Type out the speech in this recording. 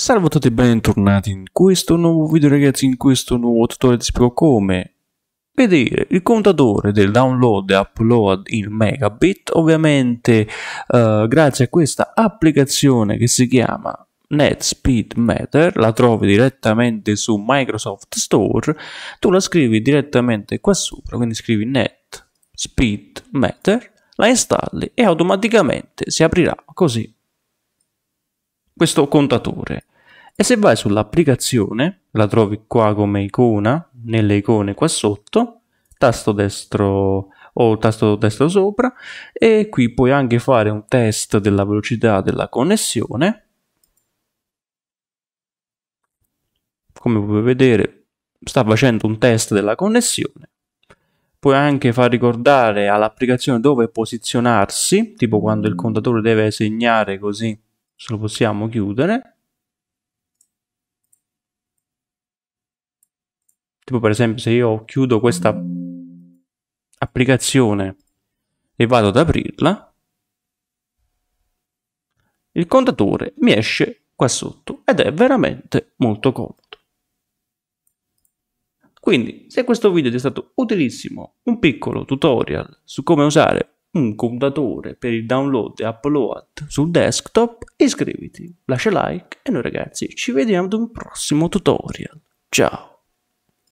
Salve a tutti e bentornati in questo nuovo video ragazzi, in questo nuovo tutorial ti spiego come vedere il contatore del download e upload in megabit, ovviamente eh, grazie a questa applicazione che si chiama NetSpeed Meter, la trovi direttamente su Microsoft Store, tu la scrivi direttamente qua sopra, quindi scrivi NetSpeed Meter, la installi e automaticamente si aprirà così questo contatore e se vai sull'applicazione, la trovi qua come icona, nelle icone qua sotto, tasto destro o tasto destro sopra e qui puoi anche fare un test della velocità della connessione. Come puoi vedere sta facendo un test della connessione. Puoi anche far ricordare all'applicazione dove posizionarsi, tipo quando il contatore deve segnare così se lo possiamo chiudere Tipo per esempio se io chiudo questa applicazione e vado ad aprirla, il contatore mi esce qua sotto ed è veramente molto comodo. Quindi se questo video ti è stato utilissimo, un piccolo tutorial su come usare un contatore per il download e upload sul desktop, iscriviti, lascia like e noi ragazzi ci vediamo ad un prossimo tutorial. Ciao!